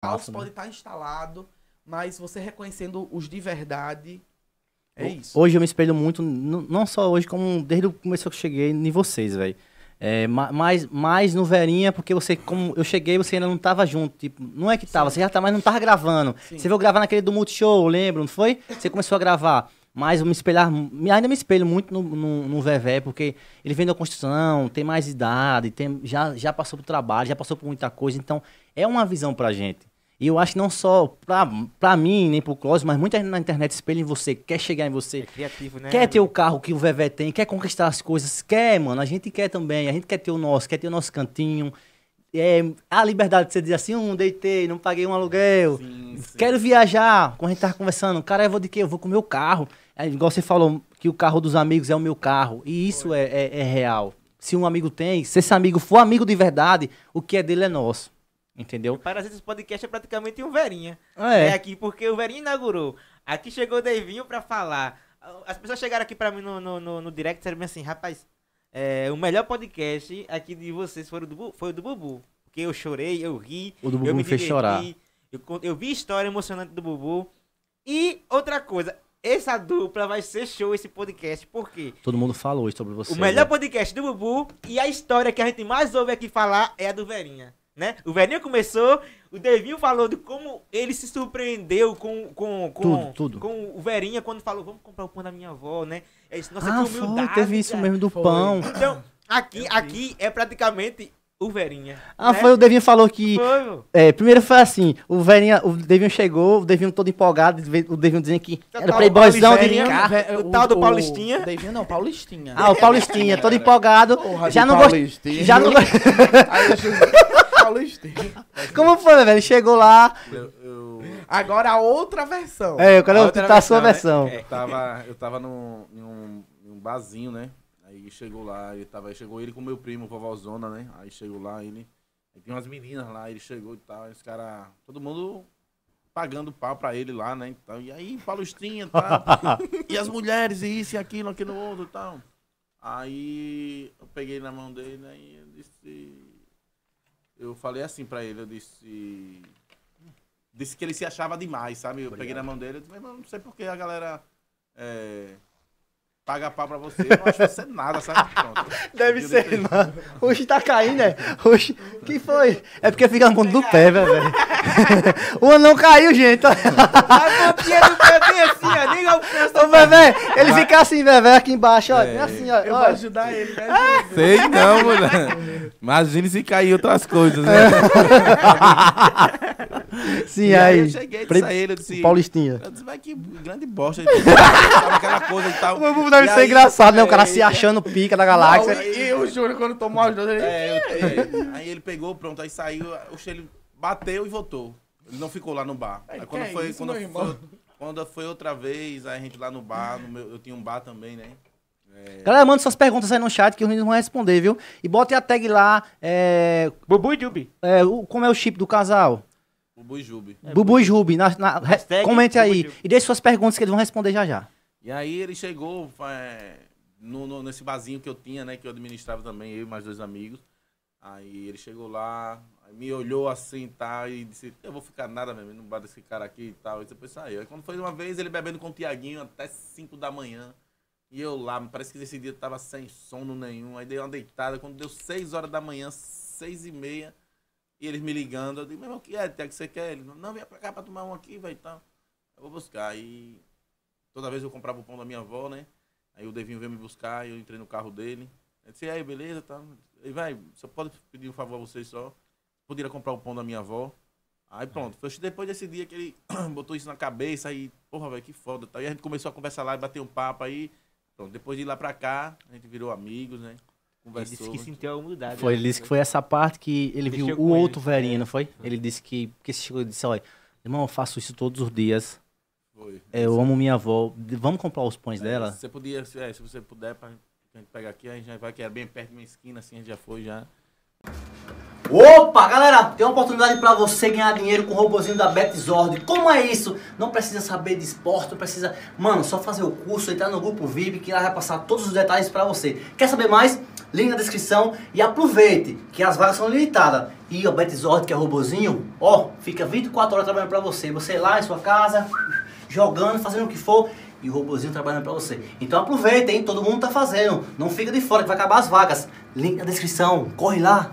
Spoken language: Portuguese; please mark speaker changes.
Speaker 1: caos né? pode estar tá instalado, mas você reconhecendo os de verdade, é isso.
Speaker 2: Hoje eu me espelho muito, não só hoje, como desde o começo que eu cheguei em vocês, velho. É, mais, mais no Verinha, porque você, como eu cheguei, você ainda não tava junto. Tipo, não é que tava, Sim. você já tá, mas não tava gravando. Sim. Você veio gravar naquele do Multishow, lembro? não foi? Você começou a gravar. Mas eu me espelhar, ainda me espelho muito no, no, no Vevé, porque ele vem da construção, tem mais idade, tem, já, já passou por trabalho, já passou por muita coisa, então é uma visão pra gente. E eu acho que não só pra, pra mim, nem pro Clóvis, mas muita gente na internet espelha em você, quer chegar em você. É criativo, né? Quer ter o carro que o Vevé tem, quer conquistar as coisas, quer, mano. A gente quer também, a gente quer ter o nosso, quer ter o nosso cantinho. É, a liberdade de você dizer assim, um, deitei, não paguei um aluguel, sim, sim. quero viajar. Quando a gente tava conversando, cara, eu é vou de quê? Eu vou com o meu carro. É, igual você falou que o carro dos amigos é o meu carro. E isso é, é, é real. Se um amigo tem, se esse amigo for amigo de verdade, o que é dele é nosso. Entendeu?
Speaker 1: vezes esse podcast é praticamente um Verinha. Ah, é. é aqui, porque o Verinha inaugurou. Aqui chegou o Devinho pra falar. As pessoas chegaram aqui pra mim no, no, no, no direct e disseram assim, rapaz, é, o melhor podcast aqui de vocês foi o do, foi o do Bubu. Porque eu chorei, eu ri. O do Bubu eu me, me fez chorar. Eu, eu vi história emocionante do Bubu. E outra coisa, essa dupla vai ser show esse podcast, porque
Speaker 2: Todo mundo falou sobre você. O melhor né?
Speaker 1: podcast do Bubu e a história que a gente mais ouve aqui falar é a do Verinha. Né? O velhinho começou, o Devinho falou de como ele se surpreendeu com, com, com, tudo, tudo. com o Verinha quando falou, vamos comprar o pão da minha avó, né? É isso, nossa, ah, que humildade. Foi, teve isso
Speaker 2: mesmo do foi. pão. Então,
Speaker 1: aqui, aqui é praticamente o Verinha. Ah, né? foi o Devinho falou que. Foi.
Speaker 2: É, primeiro foi assim: o Verinha, o Devinho chegou, o Devinho todo empolgado, o Devinho dizendo que o tá era playboyzão de carro. Né? O, tal do Paulistinha. O Devinho não, Paulistinha. Ah, o Paulistinha, todo empolgado. Porra, já, não gost... já não gostei. Já não gostei. Paulistano. Como foi, velho? Chegou lá.
Speaker 1: Eu, eu... Agora a outra versão. É, eu quero escutar a sua né? versão. É. Eu tava, eu tava num, num, num barzinho, né? Aí chegou lá, ele tava, chegou ele com meu primo, vovózona, né? Aí chegou lá, ele. Aí tinha umas meninas lá, ele chegou e tal, os caras. Todo mundo pagando pau pra ele lá, né? Então, e aí, palustrinha e tá? tal. e as mulheres, e isso, e aquilo, aquilo outro e tal. Aí eu peguei na mão dele, né? E eu disse eu falei assim pra ele, eu disse. Disse que ele se achava demais, sabe? Eu Obrigado. peguei na mão dele, eu disse, mas não sei por que a galera. É, paga pau pra você, eu não acho você nada, sabe? Pronto.
Speaker 2: Deve ser, deixei... mano. Hoje tá caindo, né? Hoje. Que foi? É porque fica no mundo do pé, velho. o anão caiu, gente. a pontinha do ele fica assim, velho, aqui embaixo, ó. É. é assim,
Speaker 1: ó. Eu ó. vou ajudar ele, né?
Speaker 2: Sei não,
Speaker 1: moleque. Imagina se cair outras coisas, né? Sim, e aí. Eu cheguei, Pre... disse ele, eu disse. Paulistinha. Eu disse, mas que grande bosta. aquela coisa e tal. Não deve e ser aí, engraçado, é, né? O cara é, se achando
Speaker 2: pica da galáxia. Não,
Speaker 1: e o juro, quando tomou as duas, ele. É, eu, é. aí ele pegou, pronto, aí saiu, O ele bateu e voltou. Ele não ficou lá no bar. Aí, aí quando é foi. quando foi quando foi outra vez, a gente lá no bar, no meu, eu tinha um bar também, né?
Speaker 2: É... Galera, manda suas perguntas aí no chat que os meninos vão responder, viu? E bota a tag lá. É... Bubu e Jubi. É, o, como é o chip do casal? Bubu e Jubi. É, Bubu e Jubi. Na, na, hashtag comente aí. E deixe suas perguntas que eles vão responder já já.
Speaker 1: E aí ele chegou é, no, no, nesse barzinho que eu tinha, né? Que eu administrava também, eu e mais dois amigos. Aí ele chegou lá, me olhou assim, tá? E disse, eu vou ficar nada mesmo, não bate esse cara aqui e tal. E depois saiu. Aí ah, é. quando foi uma vez, ele bebendo com o Tiaguinho até 5 da manhã. E eu lá, parece que esse dia eu tava sem sono nenhum. Aí dei uma deitada, quando deu 6 horas da manhã, 6 e meia, e eles me ligando, eu digo, meu irmão, o que é, Tiago, que você quer? Ele, não, vem pra cá pra tomar um aqui, vai e tal. Eu vou buscar. E toda vez eu comprava o pão da minha avó, né? Aí o Devinho veio me buscar, eu entrei no carro dele. Eu disse, aí, beleza, tá? aí vai só pode pedir um favor a vocês só. Poderia comprar o pão da minha avó. Aí é. pronto, foi depois desse dia que ele botou isso na cabeça aí, porra, velho, que foda. Tá? E a gente começou a conversar lá, e bater um papo aí. Pronto, depois de ir lá pra cá, a gente virou amigos, né? Conversou. Ele disse que sentiu a humildade. Foi, ele né? disse
Speaker 2: que foi essa parte que ele viu o outro ele. velhinho, é. não foi? Ele disse que, porque chegou e disse, olha, irmão, eu faço isso todos os dias. Foi. É, eu amo minha avó. Vamos comprar os pães é, dela? Se
Speaker 1: você podia, é, se você puder, pra a gente aqui, a gente já vai, que é bem perto de uma esquina, assim, a gente já
Speaker 2: foi já. Opa, galera, tem uma oportunidade para você ganhar dinheiro com o robozinho da Betzord. Como é isso? Não precisa saber de esporte, precisa... Mano, só fazer o curso, entrar no grupo VIP que lá vai passar todos os detalhes para você. Quer saber mais? Link na descrição e aproveite que as vagas são limitadas. E o Betzord, que é robozinho, ó, fica 24 horas trabalhando para você. Você é lá em sua casa, jogando, fazendo o que for e o robozinho trabalhando para você. Então aproveita, hein? Todo mundo tá fazendo. Não fica de fora que vai acabar as vagas. Link na descrição. Corre lá.